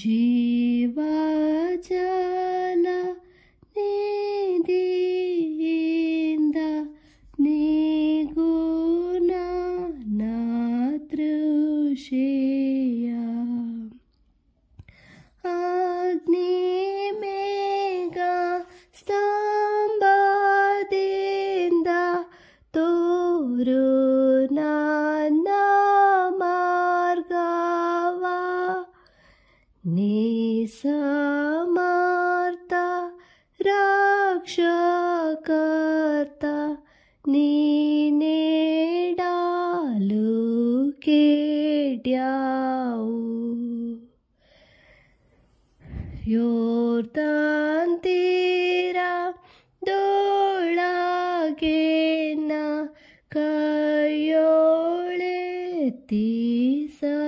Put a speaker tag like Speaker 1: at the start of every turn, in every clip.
Speaker 1: जीवा जल नेदेन्द नेगुणा नातृषेया अग्निमेघा स्तम्भादेन्द तोरुणा निसमार्ता रक्षाकर्ता नीने डालू के ड्याऊ योर्दान तेरा डोला तीसा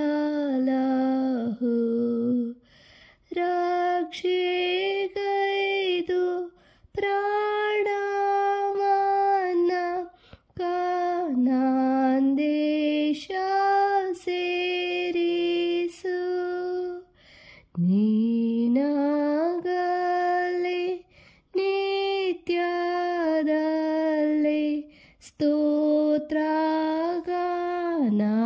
Speaker 1: ನೀನಾಗಲೇ ನಿತ್ಯದಲ್ಲೇ ಸ್ತೋತ್ರಗಾನ